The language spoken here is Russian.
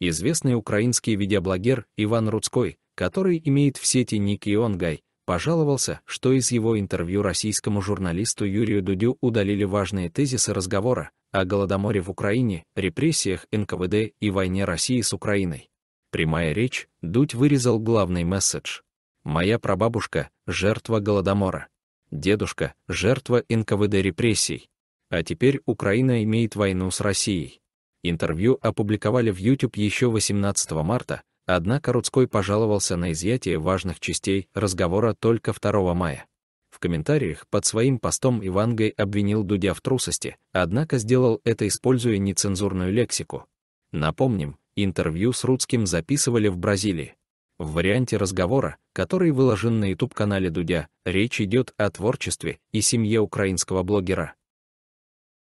известный украинский видеоблогер Иван Рудской, который имеет в сети ник Ионгай, пожаловался, что из его интервью российскому журналисту Юрию Дудю удалили важные тезисы разговора о голодоморе в Украине, репрессиях НКВД и войне России с Украиной. Прямая речь, Дудь вырезал главный месседж. «Моя прабабушка — жертва голодомора. Дедушка — жертва НКВД репрессий. А теперь Украина имеет войну с Россией. Интервью опубликовали в YouTube еще 18 марта, однако Рудской пожаловался на изъятие важных частей разговора только 2 мая. В комментариях под своим постом Ивангай обвинил Дудя в трусости, однако сделал это, используя нецензурную лексику. Напомним, интервью с Рудским записывали в Бразилии. В варианте разговора, который выложен на YouTube-канале Дудя, речь идет о творчестве и семье украинского блогера.